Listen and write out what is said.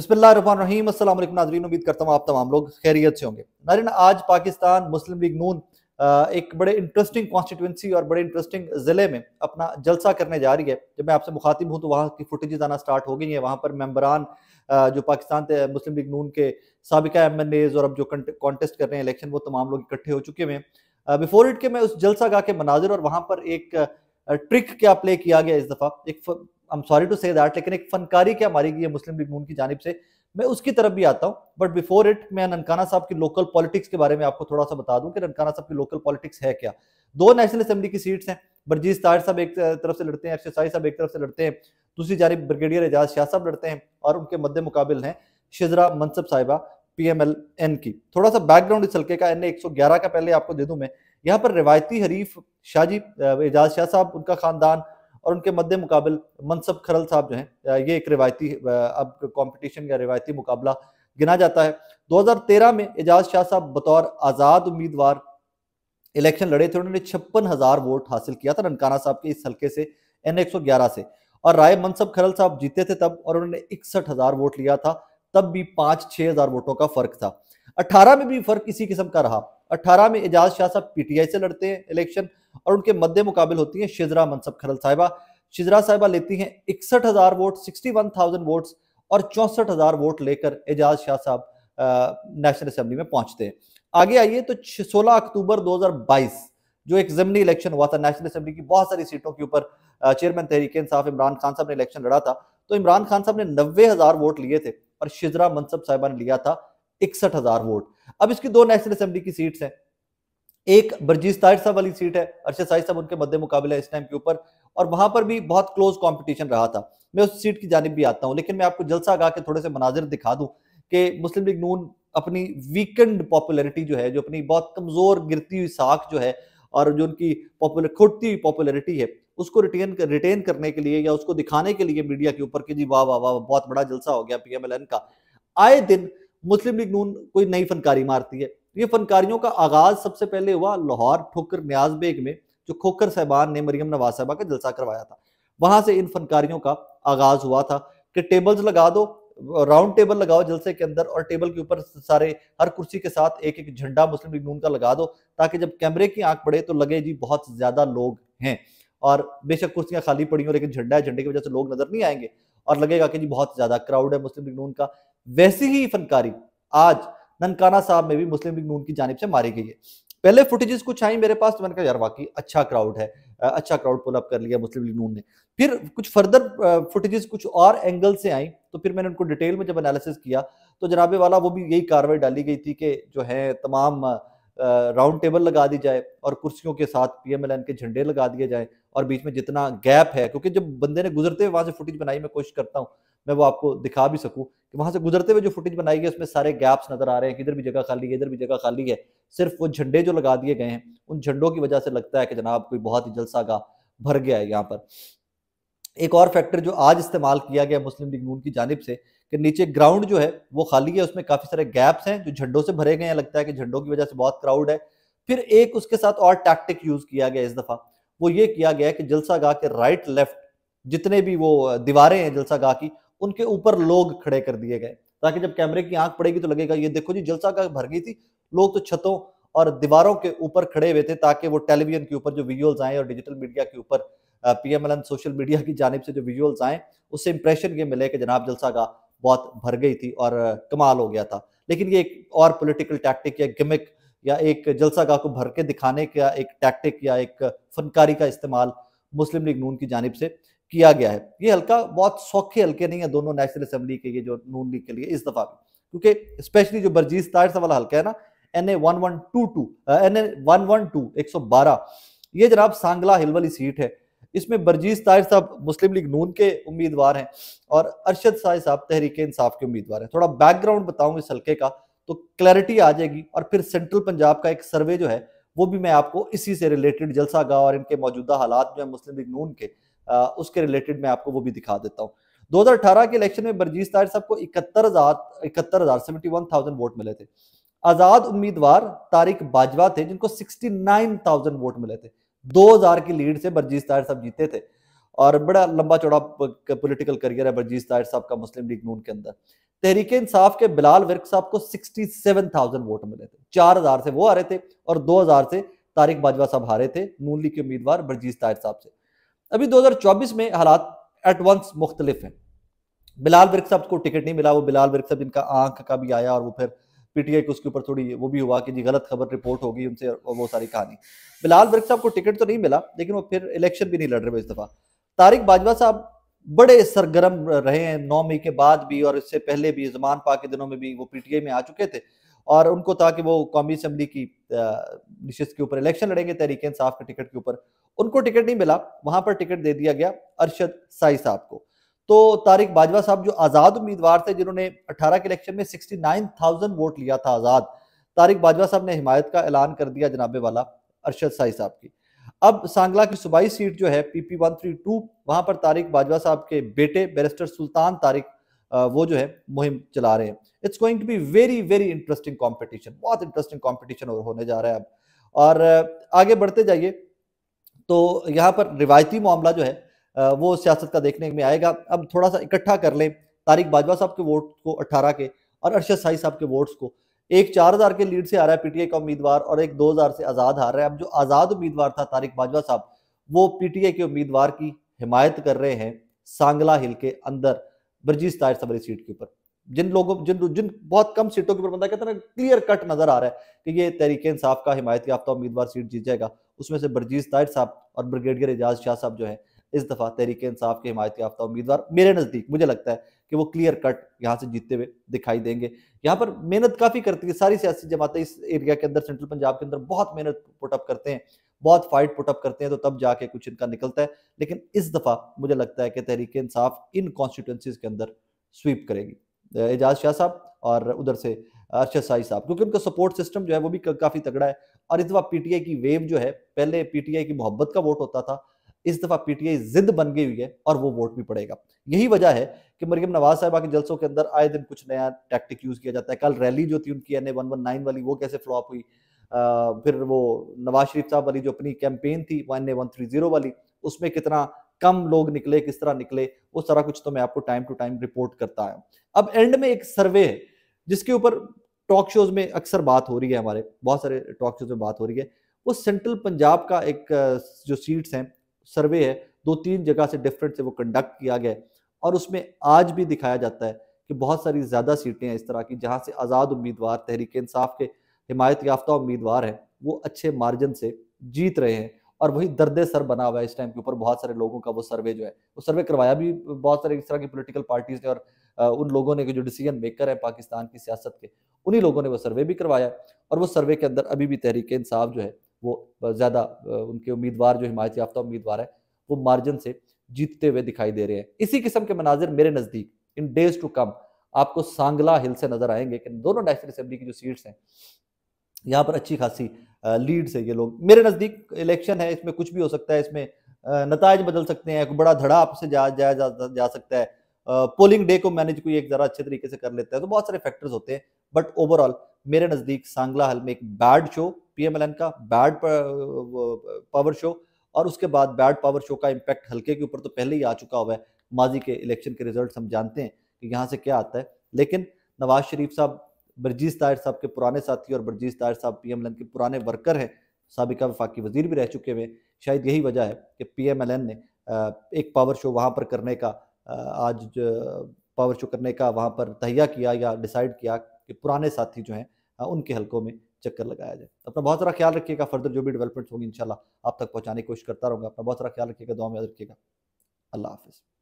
बिस्मिल्लाम असल नाजरीन उम्मीद करता हूँ आप तमाम लोग खैरियत से होंगे नारिन आज पाकिस्तान मुस्लिम लीग नून एक बड़े इंटरेस्टिंग कॉन्स्टिट्यूंसी और बड़े इंटरेस्टिंग ज़िले में अपना जलसा करने जा रही है जब मैं आपसे मुखातिब हूँ तो वहाँ की फुटेज आना स्टार्ट हो गई है वहाँ पर मेम्बरान जो पाकिस्तान मुस्लिम लीग नून के सबका एम एन एज और अब जो कॉन्टेस्ट कर रहे हैं इलेक्शन वो तमाम लोग इकट्ठे हो चुके हैं बिफोर इट के मैं उस जलसा गा के मनाजिर और वहाँ पर एक ट्रिक क्या प्ले किया गया इस दफ़ा एक I am sorry to say that लेकिन एक फनकारी क्या मारी गई है मुस्लिम लीग नून की जानब से मैं उसकी तरफ भी आता हूँ बट बिफोर इट मैं ननकाना साहब की लोकल पॉलिटिक्स के बारे में आपको थोड़ा सा बता दूं कि ननकाना साहब की लोकल पॉलिटिक्स है क्या दो नेशनल असेंबली की सीट्स हैं बरजीत तार साहब एक तरफ से लड़ते हैं शाही साहब एक तरफ से लड़ते हैं दूसरी जानब ब्रिगेडियर एजाज शाह साहब लड़ते हैं और उनके मद्दे मुकाबल हैं शिजरा मनसब साहिबा पीएमएलएन की थोड़ा सा बैकग्राउंड इस हल्के का एन ए का पहले आपको दे दूँ मैं यहाँ पर रिवायती हरीफ शाहजी एजाज शाह साहब उनका खानदान और उनके मद्दे मुकाबल मनसब खरल साहब जो हैं ये एक रिवायती अब कंपटीशन या रिवायती मुकाबला गिना जाता है 2013 में एजाज शाह साहब बतौर आज़ाद उम्मीदवार इलेक्शन लड़े थे उन्होंने छप्पन हज़ार वोट हासिल किया था ननकाना साहब के इस हल्के से एन एक सौ ग्यारह से और राय मनसब खरल साहब जीते थे तब और उन्होंने इकसठ हज़ार वोट लिया था तब भी पाँच छः हज़ार वोटों का फ़र्क था अट्ठारह में भी फ़र्क इसी किस्म का रहा अट्ठारह में एजाज शाह साहब पीटीआई से लड़ते हैं इलेक्शन और उनके मद्दे मुकाबल होती हैं शिजरा मनसब खरल साहिबा शिजरा साहिबा लेती हैं इकसठ हज़ार vote sixty one thousand votes और चौंसठ हज़ार वोट लेकर एजाज शाह साहब नेशनल असम्बली में पहुंचते हैं आगे आइए तो सोलह अक्टूबर बाईस जो एक जमनी इलेक्शन हुआ था नेशनल असम्बली की बहुत सारी सीटों के ऊपर चेयरमैन तहरीक इंसाफ इमरान खान साहब ने इलेक्शन लड़ा था तो इमरान खान साहब ने नब्बे हज़ार वोट लिए थे और शिजरा मनसब साहिबा ने लिया था इकसठ हज़ार वोट अब इसकी दो नेशनल असेंबली की सीट्स हैं एक बरजीज साहिर साहब वाली सीट है अरशद साहिद साहब उनके मद्दे मुकाबले इस टाइम के ऊपर और वहां पर भी बहुत क्लोज कॉम्पिटिशन रहा था मैं उस सीट की जानब भी आता हूँ लेकिन मैं आपको जलसा गा के थोड़े से मनाजिर दिखा दूँ कि मुस्लिम लीग नून अपनी वीकेंड पॉपुलैरिटी जो है जो अपनी बहुत कमजोर गिरती हुई साख जो है और जो उनकी पॉपुलर खुटती हुई पॉपुलैरिटी है उसको रिटेन कर, रिटेन करने के लिए या उसको दिखाने के लिए मीडिया के ऊपर कि जी वाह वाह वाह बहुत बड़ा जलसा हो गया पीएमएलएन का आए दिन मुस्लिम लीग नून कोई नई फनकारी मारती है ये फनकारियों का आगाज सबसे पहले हुआ लाहौर ठोकर न्याज बेग में जो खोकर साहबान ने मरियम नवाज साहबा का जलसा करवाया था वहां से इन फनकारियों का आगाज हुआ था कि टेबल्स लगा दो राउंड टेबल लगाओ जलसे के अंदर और टेबल के ऊपर सारे हर कुर्सी के साथ एक एक झंडा मुस्लिम लीग नून का लगा दो ताकि जब कैमरे की आंख पड़े तो लगे जी बहुत ज्यादा लोग हैं और बेशक कुर्सियां खाली पड़ी हो लेकिन झंडा है झंडे की वजह से लोग नजर नहीं आएंगे और लगेगा कि जी बहुत ज्यादा क्राउड है मुस्लिम लीग नून का वैसी ही फनकारी आज ननकाना साहब में भी मुस्लिम लीग नून की जानब से मारी गई है पहले फुटेजेस कुछ आई मेरे पास तो मैंने कहा यार वाकई अच्छा क्राउड है अच्छा क्राउड पुल अप कर लिया मुस्लिम लीग नून ने फिर कुछ फर्दर फुटेजेस कुछ और एंगल से आई तो फिर मैंने उनको डिटेल में जब एनालिसिस किया तो जनाबे वाला वो भी यही कार्रवाई डाली गई थी कि जो है तमाम राउंड टेबल लगा दी जाए और कुर्सियों के साथ पीएमएलएन के झंडे लगा दिए जाए और बीच में जितना गैप है क्योंकि जब बंदे ने गुजरते हुए वहां से फुटेज बनाई मैं कोशिश करता हूँ मैं वो आपको दिखा भी सकूँ कि वहाँ से गुजरते हुए जो फुटेज बनाई गई उसमें सारे गैप्स नजर आ रहे हैं किधर भी जगह खाली है इधर भी जगह खाली है सिर्फ वो झंडे जो लगा दिए गए हैं उन झंडों की वजह से लगता है कि जनाब कोई बहुत ही जलसा का भर गया है यहाँ पर एक और फैक्टर जो आज इस्तेमाल किया गया मुस्लिम लीग नून की जानब से कि नीचे ग्राउंड जो है वो खाली है उसमें काफ़ी सारे गैप्स हैं जो झंडों से भरे गए हैं लगता है कि झंडों की वजह से बहुत क्राउड है फिर एक उसके साथ और टैक्टिक यूज़ किया गया इस दफ़ा वो ये किया गया कि जलसा गाह के राइट लेफ्ट जितने भी वो दीवारें हैं जलसा गाह की उनके ऊपर लोग खड़े कर दिए गए ताकि जब कैमरे की आंख पड़ेगी तो लगेगा ये देखो जी जलसा का भर गई थी लोग तो छतों और दीवारों के ऊपर खड़े हुए थे ताकि वो टेलीविजन के ऊपर जो विजुअल्स आए और डिजिटल मीडिया के ऊपर पीएमएलएन सोशल मीडिया की जानब से जो विजुअल्स आए उससे इंप्रेशन ये मिले कि जनाब जलसा का बहुत भर गई थी और कमाल हो गया था लेकिन ये एक और पोलिटिकल टैक्टिक या गिमिक या एक जलसा गाह को भर के दिखाने का एक टैक्टिक या एक फनकारी का इस्तेमाल मुस्लिम लीग नून की जानब से किया गया है ये हल्का बहुत सौखे हल्के नहीं है दोनों नेशनल असेंबली के ये जो नून लीग के लिए इस दफा भी क्योंकि स्पेशली जो बर्जीज तार वाला हल्का है ना N A one one two two N A one one two एक सौ बारह ये जनाब सांगला हिल वाली सीट है इसमें बर्जीज ताहिर साहब मुस्लिम लीग नून के उम्मीदवार हैं और अरशद शाह साहब तहरीक इंसाफ के उम्मीदवार हैं थोड़ा बैकग्राउंड बताऊँ इस हल्के का तो क्लैरिटी आ जाएगी और फिर सेंट्रल पंजाब का एक सर्वे जो है वो भी मैं आपको इसी से रिलेटेड जलसा गाँव और इनके मौजूदा हालात जो है मुस्लिम लीग नून के उसके रिलेटेड मैं आपको वो भी दिखा देता हूँ 2018 के इलेक्शन में बरजीत तार साहब को इकहत्तर हजार इकहत्तर हजार सेवेंटी वन थाउजेंड वोट मिले थे आजाद उम्मीदवार तारिक बाजवा थे जिनको सिक्सटी नाइन थाउजेंड वोट मिले थे दो हजार की लीड से बरजीत तार साहब जीते थे और बड़ा लंबा चौड़ा पॉलिटिकल करियर है बरजीत तार साहब का मुस्लिम लीग नून के अंदर तहरीक इंसाफ के बिलाल वर्क साहब को 67,000 वोट मिले थे 4,000 से वो हारे थे और 2,000 से तारिक बाजवा साहब हारे थे नून लीग के उम्मीदवार बरजीत तार साहब से अभी 2024 में हालात एट वंस मुख्तलिफ हैं बिलाल बिरक साहब को टिकट नहीं मिला वो बिलाल बिरक साहब इनका आंख का भी आया और वो फिर पीटीआई को उसके ऊपर थोड़ी वो भी हुआ कि जी गलत खबर रिपोर्ट होगी उनसे और वो सारी कहानी बिलाल बिरक साहब को टिकट तो नहीं मिला लेकिन वो फिर इलेक्शन भी नहीं लड़ रहे इस दफ़ा तारिक बाजवा साहब बड़े सरगर्म रहे हैं नौ मई के बाद भी और इससे पहले भी जमान पा के दिनों में भी वो पीटीआई में आ चुके थे और उनको था कि वो कौमी असम्बली की निशस्त के ऊपर इलेक्शन लड़ेंगे तहरीक इंसाफ के टिकट के ऊपर उनको टिकट नहीं मिला वहां पर टिकट दे दिया गया अरशद साई साहब को तो तारिक बाजवा साहब जो आज़ाद उम्मीदवार थे जिन्होंने 18 के इलेक्शन में 69,000 वोट लिया था आज़ाद तारिक बाजवा साहब ने हिमायत का ऐलान कर दिया जनाबे वाला अरशद साई साहब की अब सांगला की सूबाई सीट जो है पीपी वन थ्री टू वहां पर तारिक बाजवा साहब के बेटे बैरिस्टर सुल्तान तारिक वो जो है मुहिम चला रहे हैं it's going to be very very interesting competition बहुत इंटरेस्टिंग कॉम्पिटिशन होने जा रहा है अब और आगे बढ़ते जाइए तो यहाँ पर रिवायती मामला जो है वो सियासत का देखने में आएगा अब थोड़ा सा इकट्ठा कर लें तारिक बाजवा साहब के वोट को अट्ठारह के और अरशद शाही साहब के वोट्स को एक चार हजार के लीड से आ रहा है पीटीआई का उम्मीदवार और एक दो हजार से आज़ाद आ रहा है अब जो आज़ाद उम्मीदवार था तारिक बाजवा साहब वो पीटीआई के उम्मीदवार की हिमायत कर रहे हैं सांगला हिल के अंदर ब्रजीज ताज सवारी सीट के ऊपर जिन लोगों जिन जिन बहुत कम सीटों के ऊपर बंदा कहता है ना क्लियर कट नजर आ रहा है कि ये तरीके इंसाफ का हिमायत याफ्ता उम्मीदवार सीट जीत जाएगा उसमें से बरजीज ताज साहब और ब्रिगेडियर एजाज शाह साहब जो है इस दफा तहरीक इंसाफ के हिमायत याफ्ता उम्मीदवार मेरे नज़दीक मुझे लगता है कि वो क्लियर कट यहाँ से जीतते हुए दिखाई देंगे यहाँ पर मेहनत काफ़ी करती है सारी सियासी जमातें इस एरिया के अंदर सेंट्रल पंजाब के अंदर बहुत मेहनत पुटअप करते हैं बहुत फाइट पुटअप करते हैं तो तब जाके कुछ इनका निकलता है लेकिन इस दफ़ा मुझे लगता है कि तहरीक इंसाफ इन कॉन्स्टिट्यूंसीज के अंदर स्वीप करेगी एजाज शाह साहब और उधर से अरशद साई साहब क्योंकि उनका सपोर्ट सिस्टम जो है वो भी काफ़ी तगड़ा है और इस दफ़ा पीटीआई की वेव जो है पहले पीटीआई की मोहब्बत का वोट होता था इस दफ़ा पीटीआई जिद बन गई हुई है और वो वोट भी पड़ेगा यही वजह है कि मरियम नवाज साहबा के जलसों के अंदर आए दिन कुछ नया टैक्टिक यूज़ किया जाता है कल रैली जो थी उनकी N A one one nine वाली वो कैसे फ्लॉप हुई फिर वो नवाज शरीफ साहब वाली जो अपनी कैंपेन थी one A one three zero वाली उसमें कितना कम लोग निकले किस तरह निकले वो सारा कुछ तो मैं आपको टाइम टू टाइम रिपोर्ट करता है अब एंड में एक सर्वे है जिसके ऊपर टॉक शोज में अक्सर बात हो रही है हमारे बहुत सारे टॉक शोज में बात हो रही है वो सेंट्रल पंजाब का एक जो सीट्स हैं सर्वे है दो तीन जगह से डिफरेंट से वो कंडक्ट किया गया और उसमें आज भी दिखाया जाता है कि बहुत सारी ज़्यादा सीटें हैं इस तरह की जहाँ से आज़ाद उम्मीदवार तहरीक इंसाफ के हिमायत याफ्ता उम्मीदवार है वो अच्छे मार्जिन से जीत रहे हैं और वही दर्द सर बना हुआ है इस टाइम के ऊपर बहुत सारे लोगों का वो सर्वे जो है वो सर्वे करवाया भी बहुत सारे इस तरह की पोलिटिकल पार्टीज ने और उन लोगों ने जो डिसीजन मेकर है पाकिस्तान की सियासत के उन्हीं लोगों ने वो सर्वे भी करवाया और वो सर्वे के अंदर अभी भी तहरीक इंसाफ जो है वो ज़्यादा उनके उम्मीदवार जो हिमायत याफ्ता उम्मीदवार है वो मार्जिन से जीतते हुए दिखाई दे रहे हैं इसी किस्म के मनाजिर मेरे नज़दीक इन डेज टू कम आपको सांगला हिल से नजर आएंगे कि दोनों नेशनल असम्बली की जो सीट्स हैं यहाँ पर अच्छी खासी लीड से ये लोग मेरे नज़दीक इलेक्शन है इसमें कुछ भी हो सकता है इसमें नतज बदल सकते हैं बड़ा धड़ा आपसे जा, जा, जा, जा सकता है पोलिंग डे को मैनेज कोई एक ज़रा अच्छे तरीके से कर लेता है तो बहुत सारे फैक्टर्स होते हैं बट ओवरऑल मेरे नज़दीक सांगला हल में एक बैड शो पीएमएलएन का बैड पावर शो और उसके बाद बैड पावर शो का इम्पैक्ट हल्के के ऊपर तो पहले ही आ चुका हुआ है माजी के इलेक्शन के रिजल्ट हम जानते हैं कि यहाँ से क्या आता है लेकिन नवाज शरीफ साहब बरजीज ताहिर साहब के पुराने साथी और बरजीत ताहिर साहब पी एम एल एन के पुराने वर्कर हैं सबका वफाकी वजीर भी रह चुके हुए शायद यही वजह है कि पी एम एल एन ने एक पावर शो वहाँ पर करने का आज पावर शो करने का वहाँ पर तहिया किया या डिसाइड किया कि पुराने साथी जो हैं उनके हलकों में चक्कर लगाया जाए अपना बहुत सारा ख्याल रखिएगा फर्दर जो भी डेवलपमेंट्स होंगी इंशाल्लाह आप तक पहुँचाने की कोशिश करता रहूँगा अपना बहुत सारा ख्याल रखिएगा दुआ में याद रखिएगा अल्लाह हाफिज़